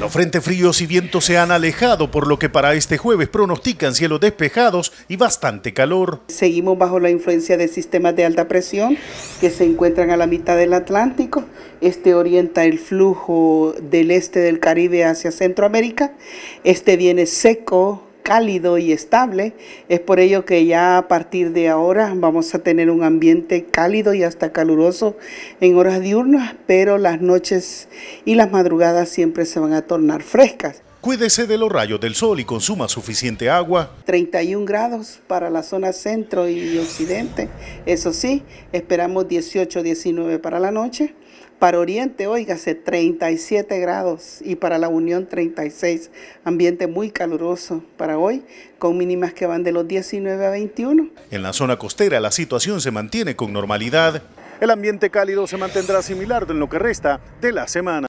Los frentes fríos y vientos se han alejado, por lo que para este jueves pronostican cielos despejados y bastante calor. Seguimos bajo la influencia de sistemas de alta presión que se encuentran a la mitad del Atlántico. Este orienta el flujo del este del Caribe hacia Centroamérica. Este viene seco cálido y estable. Es por ello que ya a partir de ahora vamos a tener un ambiente cálido y hasta caluroso en horas diurnas, pero las noches y las madrugadas siempre se van a tornar frescas. Cuídese de los rayos del sol y consuma suficiente agua. 31 grados para la zona centro y occidente. Eso sí, esperamos 18, 19 para la noche. Para Oriente, óigase, 37 grados y para la Unión 36. Ambiente muy caluroso para hoy, con mínimas que van de los 19 a 21. En la zona costera la situación se mantiene con normalidad. El ambiente cálido se mantendrá similar en lo que resta de la semana.